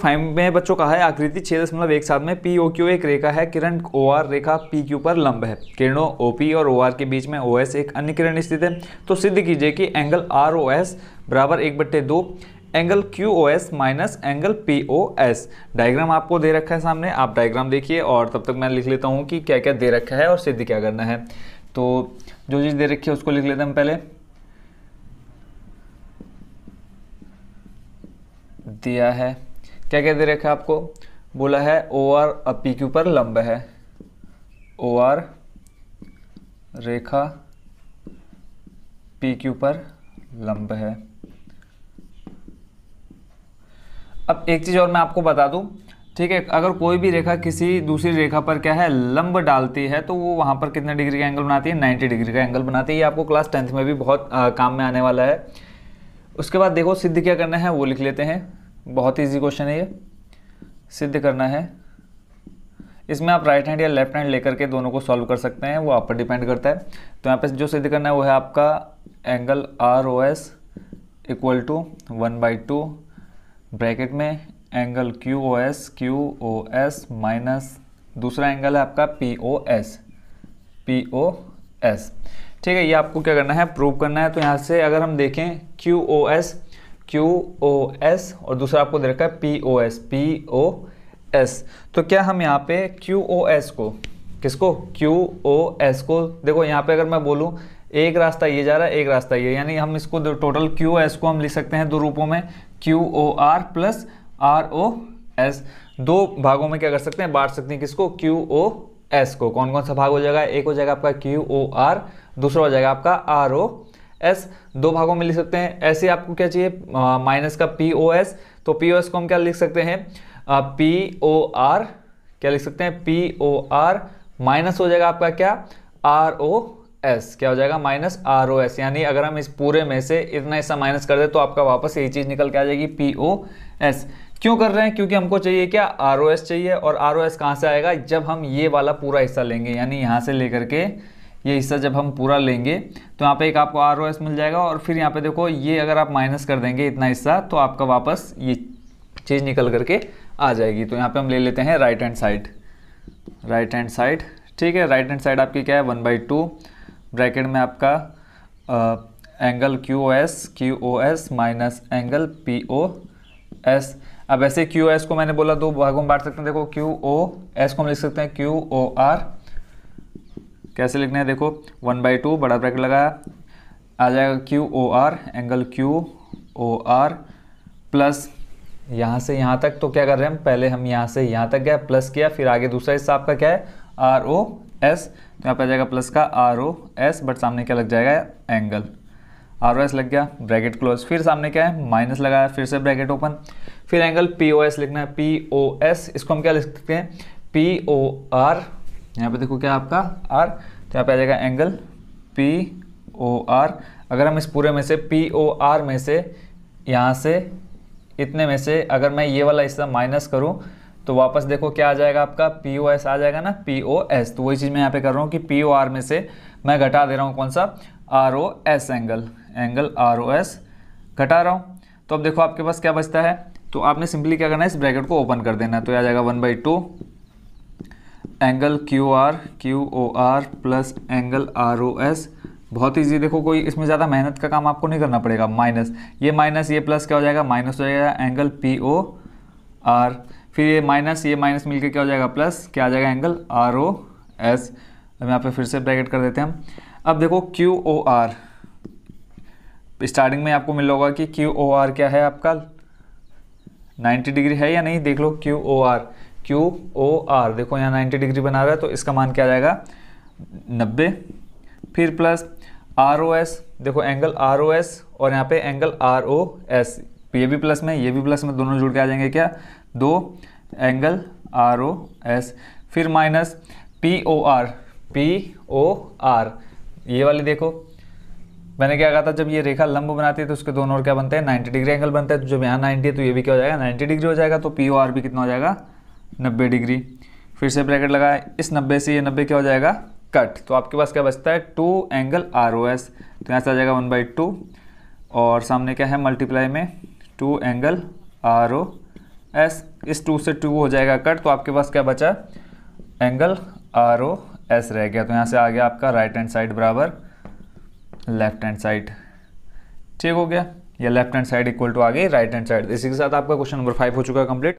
five में बच्चों कहा है आकृति छः दशमलव एक सात में पी ओ क्यू एक रेखा है किरण ओ आर रेखा पी क्यू पर लंब है किरणों ओ पी और ओ आर के बीच में ओ एस एक अन्य किरण स्थित है तो सिद्ध कीजिए कि एंगल आर ओ एस बराबर एक बट्टे दो angle Q O S minus angle P O S diagram आपको दे रखा है सामने आप डायग्राम देखिए और तब तक मैं लिख लेता हूँ कि क्या क्या दे रखा है और सिद्ध क्या करना है तो जो चीज़ दे रखी है उसको लिख लेते हैं हम पहले दिया है क्या क्या दे रखा है आपको बोला है ओ आर अ पी क्यू पर लंब है ओ आर रेखा पी क्यू पर लंब है अब एक चीज़ और मैं आपको बता दूं ठीक है अगर कोई भी रेखा किसी दूसरी रेखा पर क्या है लंब डालती है तो वो वहां पर कितने डिग्री का एंगल बनाती है 90 डिग्री का एंगल बनाती है ये आपको क्लास टेंथ में भी बहुत आ, काम में आने वाला है उसके बाद देखो सिद्ध क्या करना है वो लिख लेते हैं बहुत ईजी क्वेश्चन है ये सिद्ध करना है इसमें आप राइट हैंड या लेफ्ट हैंड लेकर के दोनों को सॉल्व कर सकते हैं वो आप पर डिपेंड करता है तो यहाँ पे जो सिद्ध करना है वो है आपका angle R O S equal to one by two bracket में angle Q O S Q O S minus दूसरा एंगल है आपका P O S P O S ठीक है ये आपको क्या करना है प्रूव करना है तो यहाँ से अगर हम देखें Q O S Q O S और दूसरा आपको दे रखा है P O S P O S तो क्या हम यहाँ पे क्यू ओ एस को किसको क्यू ओ एस को देखो यहाँ पे अगर मैं बोलूँ एक रास्ता ये जा रहा है एक रास्ता ये यानी हम इसको टोटल क्यू एस को हम लिख सकते हैं दो रूपों में Q O R plus R O S दो भागों में क्या कर सकते हैं बांट सकते हैं किसको क्यू ओ एस को कौन कौन सा भाग हो जाएगा एक हो जाएगा आपका क्यू ओ आर दूसरा हो जाएगा आपका आर ओ एस दो भागों में लिख सकते हैं ऐसे आपको क्या चाहिए माइनस का पी ओ एस तो पी ओ एस को हम क्या लिख सकते हैं पी ओ आर क्या लिख सकते हैं पी ओ आर माइनस हो जाएगा आपका क्या आर ओ एस क्या हो जाएगा माइनस आर ओ एस यानी अगर हम इस पूरे में से इतना हिस्सा माइनस कर दे तो आपका वापस यही चीज़ निकल के आ जाएगी पी ओ एस क्यों कर रहे हैं क्योंकि हमको चाहिए क्या आर ओ एस चाहिए और आर ओ एस कहाँ से आएगा जब हम ये वाला पूरा हिस्सा लेंगे यानी यहाँ से लेकर के ये हिस्सा जब हम पूरा लेंगे तो यहाँ पे एक आपको आर मिल जाएगा और फिर यहाँ पे देखो ये अगर आप माइनस कर देंगे इतना हिस्सा तो आपका वापस ये चीज़ निकल करके आ जाएगी तो यहाँ पे हम ले लेते हैं right hand side right hand side ठीक है राइट हैंड साइड आपकी क्या है वन बाई टू ब्रैकेट में आपका angle Q O S Q O S minus angle P O S अब ऐसे क्यू एस को मैंने बोला दो भागों में बांट सकते हैं देखो क्यू ओ एस को हम लिख सकते हैं क्यू ओ आर कैसे लिखना है देखो वन बाई टू बड़ा ब्रैकेट लगाया आ जाएगा Q O R angle Q O R plus यहाँ से यहाँ तक तो क्या कर रहे हैं पहले हम यहाँ से यहाँ तक गया प्लस किया फिर आगे दूसरा हिस्सा आपका क्या है आर ओ एस तो यहाँ पे आ जाएगा प्लस का आर ओ एस बट सामने क्या लग जाएगा एंगल आर ओ एस लग गया ब्रैकेट क्लोज फिर सामने क्या है माइनस लगाया फिर से ब्रैकेट ओपन फिर एंगल पी ओ एस लिखना है पी ओ एस इसको हम क्या लिख सकते हैं पी ओ आर यहाँ पे देखो क्या आपका आर तो यहाँ पे आ जाएगा एंगल पी ओ आर अगर हम इस पूरे में से पी ओ आर में से यहाँ से इतने में से अगर मैं ये वाला हिस्सा माइनस करूँ तो वापस देखो क्या आ जाएगा आपका पी ओ एस आ जाएगा ना पी ओ एस तो वही चीज़ मैं यहाँ पे कर रहा हूँ कि पी ओ आर में से मैं घटा दे रहा हूँ कौन सा R O S angle angle R O S घटा रहा हूँ तो अब देखो आपके पास क्या बचता है तो आपने सिंपली क्या करना है इस ब्रैकेट को ओपन कर देना तो आ जाएगा one by two angle Q R Q O R plus angle R O S बहुत ईजी देखो कोई इसमें ज़्यादा मेहनत का काम आपको नहीं करना पड़ेगा माइनस ये माइनस ये प्लस क्या हो जाएगा माइनस हो जाएगा एंगल पी ओ आर फिर ये माइनस ये माइनस मिलके क्या हो जाएगा प्लस क्या आ जाएगा एंगल आर ओ एस हम यहाँ पे फिर से ब्रैकेट कर देते हैं हम अब देखो क्यू ओ आर स्टार्टिंग में आपको मिल होगा कि क्यू ओ आर क्या है आपका 90 डिग्री है या नहीं देख लो Q O R Q O R देखो यहाँ 90 डिग्री बना रहा है तो इसका मान क्या आ जाएगा 90 फिर प्लस आर ओ एस देखो एंगल आर ओ एस और यहाँ पे एंगल आर ओ एस ये भी प्लस में ये भी प्लस में दोनों जुड़ के आ जाएंगे क्या दो एंगल आर ओ एस फिर minus P O R P O R ये वाली देखो मैंने क्या कहा था जब ये रेखा लंब बनाती है तो उसके दोनों और क्या बनते हैं 90 डिग्री एंगल बनता है तो जब यहाँ 90 है तो ये भी क्या हो जाएगा 90 डिग्री हो जाएगा तो पी ओ आर भी कितना हो जाएगा नब्बे डिग्री फिर से ब्रैकेट लगाए इस नब्बे से ये नब्बे क्या हो जाएगा कट तो आपके पास क्या बचता है two angle R O S तो यहाँ से आ जाएगा वन बाई टू और सामने क्या है मल्टीप्लाई में two angle R O S इस टू से टू हो जाएगा कट तो आपके पास क्या बचा एंगल आर ओ एस रह गया तो यहाँ से आ गया आपका राइट हैंड साइड बराबर लेफ्ट हैंड साइड ठीक हो गया या left hand side equal to आ गई राइट हैंड साइड इसी के साथ आपका क्वेश्चन नंबर फाइव हो चुका है कंप्लीट